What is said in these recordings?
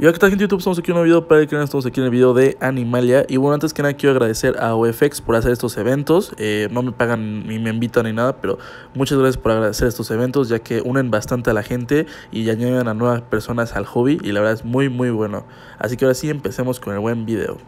Y hola, que tal gente YouTube? Estamos aquí en un video para el canal, estamos aquí en el video de Animalia Y bueno, antes que nada quiero agradecer a OFX por hacer estos eventos eh, No me pagan ni me invitan ni nada, pero muchas gracias por agradecer estos eventos Ya que unen bastante a la gente y añaden a nuevas personas al hobby Y la verdad es muy muy bueno Así que ahora sí, empecemos con el buen video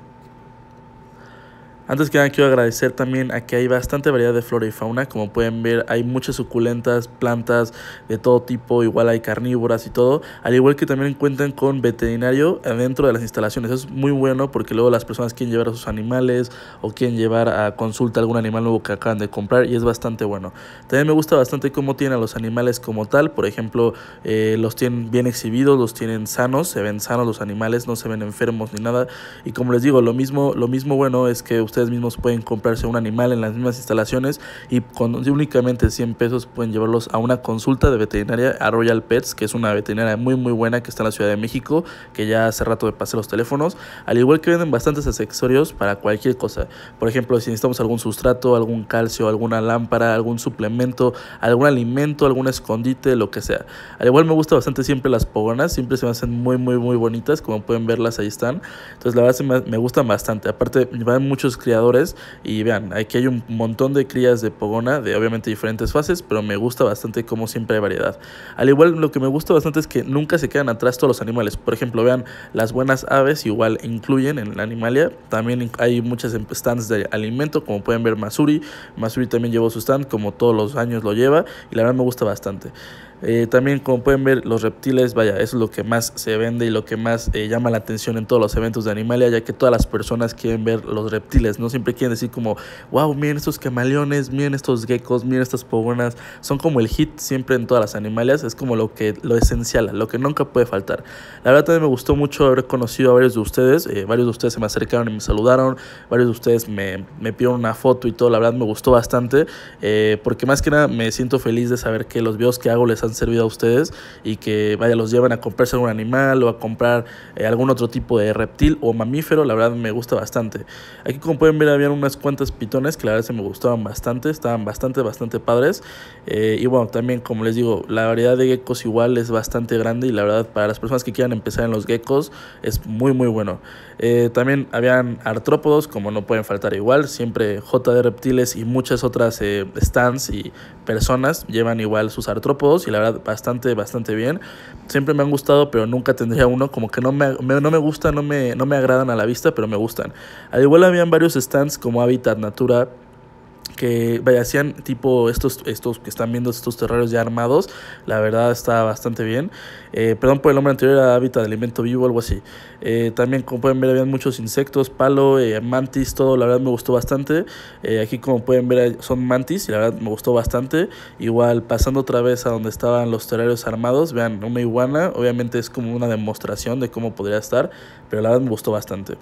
antes que nada quiero agradecer también a que hay bastante variedad de flora y fauna, como pueden ver hay muchas suculentas, plantas de todo tipo, igual hay carnívoras y todo, al igual que también cuentan con veterinario adentro de las instalaciones, es muy bueno porque luego las personas quieren llevar a sus animales o quieren llevar a consulta algún animal nuevo que acaban de comprar y es bastante bueno. También me gusta bastante cómo tienen a los animales como tal, por ejemplo eh, los tienen bien exhibidos, los tienen sanos, se ven sanos los animales, no se ven enfermos ni nada y como les digo, lo mismo, lo mismo bueno es que ustedes mismos pueden comprarse un animal en las mismas instalaciones y con únicamente 100 pesos pueden llevarlos a una consulta de veterinaria a Royal Pets, que es una veterinaria muy muy buena que está en la Ciudad de México, que ya hace rato me pasé los teléfonos, al igual que venden bastantes accesorios para cualquier cosa. Por ejemplo, si necesitamos algún sustrato, algún calcio, alguna lámpara, algún suplemento, algún alimento, algún escondite, lo que sea. Al igual me gusta bastante siempre las pogonas, siempre se me hacen muy muy muy bonitas, como pueden verlas ahí están. Entonces la verdad se me, me gustan bastante. Aparte van muchos criadores y vean, aquí hay un montón de crías de pogona de obviamente diferentes fases, pero me gusta bastante como siempre hay variedad. Al igual lo que me gusta bastante es que nunca se quedan atrás todos los animales. Por ejemplo, vean, las buenas aves igual incluyen en la animalia. También hay muchas em-, stands de alimento, como pueden ver Masuri. Masuri también llevó su stand, como todos los años lo lleva, y la verdad me gusta bastante. Eh, también como pueden ver los reptiles, vaya, eso es lo que más se vende y lo que más eh, llama la atención en todos los eventos de Animalia, ya que todas las personas quieren ver los reptiles, no siempre quieren decir como, wow, miren estos camaleones, miren estos geckos, miren estas pogonas, son como el hit siempre en todas las animales es como lo que lo esencial, lo que nunca puede faltar. La verdad también me gustó mucho haber conocido a varios de ustedes, eh, varios de ustedes se me acercaron y me saludaron, varios de ustedes me, me pidieron una foto y todo, la verdad me gustó bastante, porque más que nada me siento feliz de saber que los videos que hago les han servido a ustedes y que vaya, los llevan a comprarse algún animal o a comprar eh, algún otro tipo de reptil o mamífero, la verdad me gusta bastante. Aquí como pueden ver habían unas cuantas pitones que la verdad se me gustaban bastante, estaban bastante, bastante padres. Eh, y bueno, también como les digo, la variedad de geckos igual es bastante grande y la verdad para las personas que quieran empezar en los geckos es muy, muy bueno. Eh, también habían artrópodos, como no pueden faltar igual, siempre de Reptiles y muchas otras stands y personas llevan igual sus artrópodos y la bastante, bastante bien. Siempre me han gustado, pero nunca tendría uno, como que no me, no me gustan, no me, no me agradan a la vista, pero me gustan. Al igual habían varios stands como Habitat Natura, que vaya, tipo estos, estos que están viendo estos terrarios ya armados, la verdad está bastante bien. Eh, perdón por el nombre anterior, era hábitat de alimento vivo, algo así. Eh, también, como pueden ver, había muchos insectos, palo, eh, mantis, todo, la verdad me gustó bastante. aquí, como pueden ver, son mantis y la verdad me gustó bastante. Igual, pasando otra vez a donde estaban los terrarios armados, vean, una iguana, obviamente es como una demostración de cómo podría estar, pero la verdad me gustó bastante.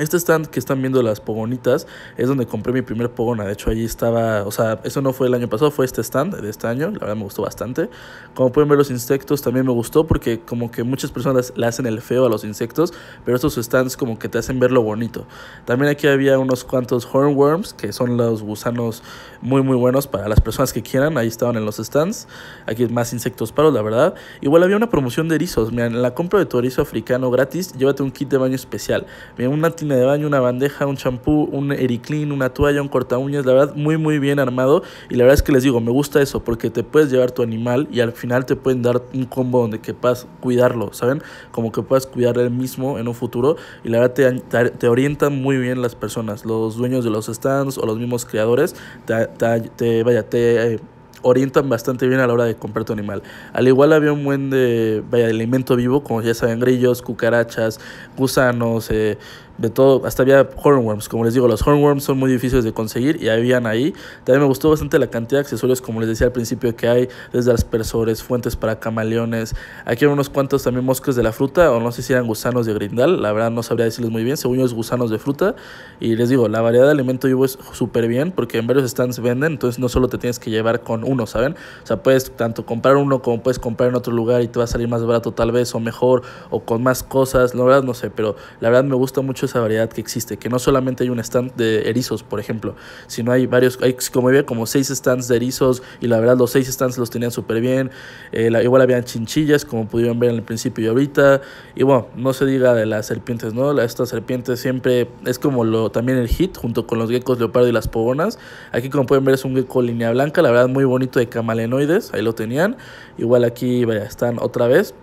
Este stand que están viendo las pogonitas es donde compré mi primer pogona. De hecho, allí estaba, o sea, eso no fue el año pasado, fue este stand de este año. La verdad me gustó bastante. Como pueden ver, los insectos también me gustó porque como que muchas personas le hacen el feo a los insectos, pero estos stands como que te hacen ver lo bonito. También aquí había unos cuantos hornworms, que son los gusanos muy, muy buenos para las personas que quieran. Ahí estaban en los stands. Aquí más insectos paros, la verdad. Igual había una promoción de erizos. Miren, la compra de tu erizo africano gratis, llévate un kit de baño especial. Miren, una tienda de baño, una bandeja, un champú, un ericlin, una toalla, un corta uñas, la verdad muy muy bien armado y la verdad es que les digo, me gusta eso porque te puedes llevar tu animal y al final te pueden dar un combo donde que puedas cuidarlo, ¿saben? Como que puedas cuidar el mismo en un futuro y la verdad te, te orientan muy bien las personas, los dueños de los stands o los mismos creadores, te, te, vaya, te... Eh, orientan bastante bien a la hora de comprar tu animal. Al igual había un buen de, vaya, de alimento vivo, como ya saben, grillos, cucarachas, gusanos, eh, de todo, hasta había hornworms, como les digo, los hornworms son muy difíciles de conseguir y habían ahí. También me gustó bastante la cantidad de accesorios, como les decía al principio, que hay, desde aspersores, fuentes para camaleones. Aquí hay unos cuantos también Mosques de la fruta, o no sé si eran gusanos de grindal, la verdad no sabría decirles muy bien, según yo es gusanos de fruta. Y les digo, la variedad de alimento yo es súper bien, porque en varios stands venden, entonces no solo te tienes que llevar con uno, ¿saben? O sea, puedes tanto comprar uno como puedes comprar en otro lugar y te va a salir más barato tal vez, o mejor, o con más cosas, la verdad no sé, pero la verdad me gusta mucho esa variedad que existe, que no solamente hay un stand de erizos, por ejemplo, sino hay varios, hay, como había como seis stands de erizos y la verdad los seis stands los tenían súper bien, eh, la, igual habían chinchillas como pudieron ver en el principio y ahorita, y bueno, no se diga de las serpientes, ¿no? esta serpiente siempre es como lo también el hit junto con los geckos leopardo y las pogonas, Aquí como pueden ver es un gecko línea blanca, la verdad muy bonito de camalenoides, ahí lo tenían. Igual aquí vaya, están otra vez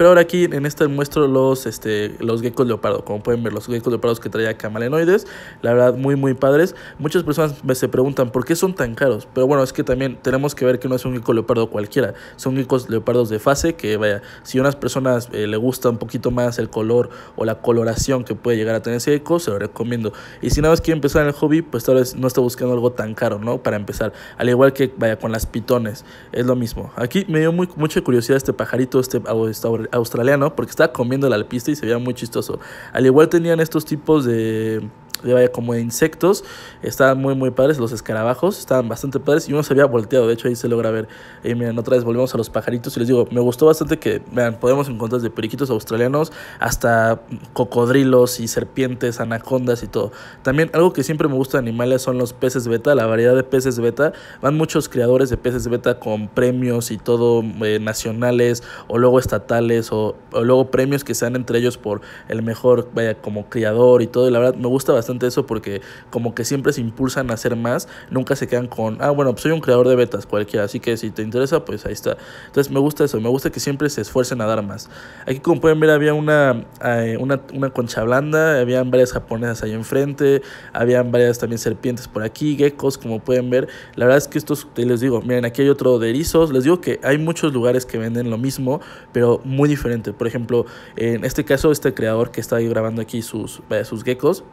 pero ahora aquí en este muestro los, este, los geckos leopardo. Como pueden ver, los geckos leopardos que traía camalenoides. La verdad, muy, muy padres. Muchas personas se preguntan por qué son tan caros. Pero bueno, es que también tenemos que ver que no es un gecko leopardo cualquiera. Son geckos leopardos de fase que, vaya, si a unas personas eh, le gusta un poquito más el color o la coloración que puede llegar a tener ese gecko, se lo recomiendo. Y si nada más quiere empezar en el hobby, pues tal vez no está buscando algo tan caro, ¿no? Para empezar. Al igual que, vaya, con las pitones. Es lo mismo. Aquí me dio muy, mucha curiosidad este pajarito, este, este australiano porque estaba comiendo la alpista y se veía muy chistoso. Al igual tenían estos tipos de vaya como de insectos. Estaban muy, muy padres los escarabajos, estaban bastante padres y uno se había volteado, de hecho ahí se logra ver. Y eh, miren, otra vez volvemos a los pajaritos y les digo, me gustó bastante que, vean, podemos encontrar de periquitos australianos hasta cocodrilos y serpientes, anacondas y todo. También algo que siempre me gusta de animales son los peces beta, la variedad de peces beta. Van muchos creadores de peces beta con premios y todo eh, nacionales o luego estatales o, luego premios que sean entre ellos por el mejor, vaya, como criador y todo. Y la verdad me gusta bastante eso porque como que siempre se impulsan a hacer más, nunca se quedan con, ah, bueno, pues soy un creador de betas cualquiera, así que si te interesa, pues ahí está. Entonces me gusta eso, me gusta que siempre se esfuercen a dar más. Aquí como pueden ver había una, eh, una, una concha blanda, habían varias japonesas ahí enfrente, habían varias también serpientes por aquí, geckos, como pueden ver. La verdad es que estos, les digo, miren, aquí hay otro de erizos, les digo que hay muchos lugares que venden lo mismo, pero muy diferente. Por ejemplo, en este caso, este creador que está ahí grabando aquí sus, sus geckos,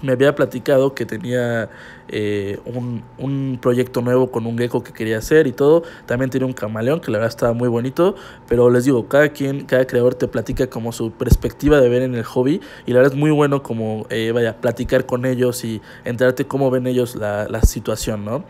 me había platicado que tenía eh, un, proyecto nuevo con un gecko que quería hacer y todo. También tenía un camaleón que la verdad estaba muy bonito. Pero les digo, cada quien, cada creador te platica como su perspectiva de ver en el hobby. Y la verdad es muy bueno como, eh, vaya, platicar con ellos y enterarte cómo ven ellos la, la situación, ¿no?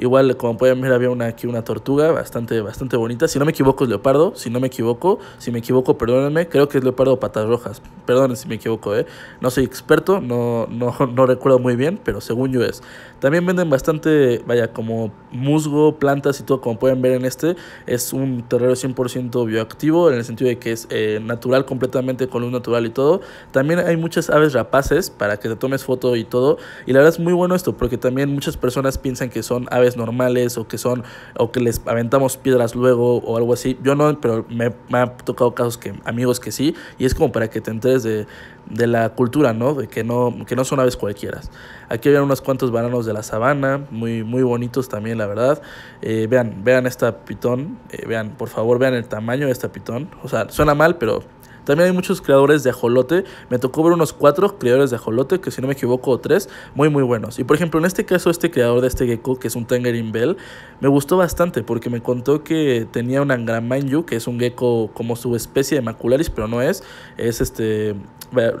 Igual, como pueden ver, había una, aquí una tortuga bastante, bastante bonita. Si no me equivoco, es leopardo. Si no me equivoco, si me equivoco, perdónenme. Creo que es leopardo patas rojas. Perdonen si me equivoco, ¿eh? No soy experto, no, no, no recuerdo muy bien, pero según yo es. También venden bastante, vaya, como musgo, plantas y todo, como pueden ver en este. Es un terreno 100% bioactivo, en el sentido de que es eh, natural completamente, con luz natural y todo. También hay muchas aves rapaces para que te tomes foto y todo. Y la verdad es muy bueno esto, porque también muchas personas piensan que son aves normales o que son, o que les aventamos piedras luego o algo así. Yo no, pero me, me ha tocado casos que, amigos que sí, y es como para que te entres de de la cultura, ¿no? De que no, que no son aves cualquiera. Aquí habían unos cuantos bananos de la sabana, muy, muy bonitos también, la verdad. Eh, vean, vean esta pitón, eh, vean, por favor, vean el tamaño de esta pitón. O sea, suena mal, pero también hay muchos creadores de ajolote. Me tocó ver unos cuatro creadores de ajolote, que si no me equivoco, tres, muy, muy buenos. Y por ejemplo, en este caso, este creador de este gecko, que es un Tangerine Bell, me gustó bastante porque me contó que tenía un angramanju que es un gecko como su especie de macularis, pero no es. Es este.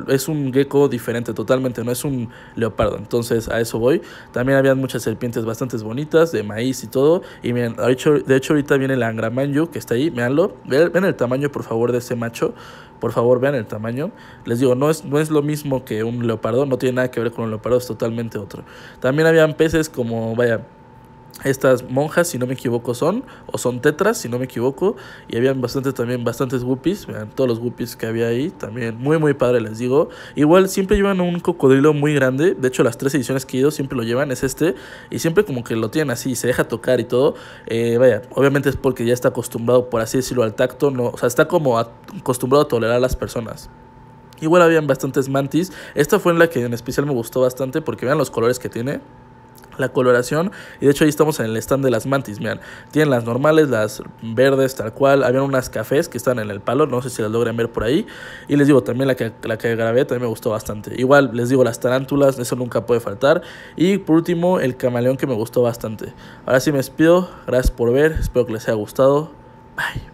Es un gecko diferente totalmente, no es un leopardo. Entonces, a eso voy. También habían muchas serpientes bastante bonitas, de maíz y todo. Y miren, de hecho, ahorita viene el angramanju que está ahí. Veanlo. ven el tamaño, por favor, de ese macho por favor vean el tamaño. Les digo, no es, no es lo mismo que un leopardo, no tiene nada que ver con un leopardo, es totalmente otro. También habían peces como, vaya, estas monjas, si no me equivoco, son, o son tetras, si no me equivoco, y habían bastantes también, bastantes guppies, vean, todos los guppies que había ahí, también muy, muy padre, les digo. Igual siempre llevan un cocodrilo muy grande, de hecho las tres ediciones que he ido siempre lo llevan, es este, y siempre como que lo tienen así, se deja tocar y todo, eh, vaya, obviamente es porque ya está acostumbrado, por así decirlo, al tacto, no, o sea, está como acostumbrado a tolerar a las personas. Igual habían bastantes mantis, esta fue la que en especial me gustó bastante, porque vean los colores que tiene, la coloración. Y de hecho ahí estamos en el stand de las mantis, miren. Tienen las normales, las verdes, tal cual. Habían unas cafés que están en el palo, no sé si las logran ver por ahí. Y les digo, también la que, la que grabé también me gustó bastante. Igual les digo, las tarántulas, eso nunca puede faltar. Y por último, el camaleón que me gustó bastante. Ahora sí me despido, gracias por ver, espero que les haya gustado. Bye.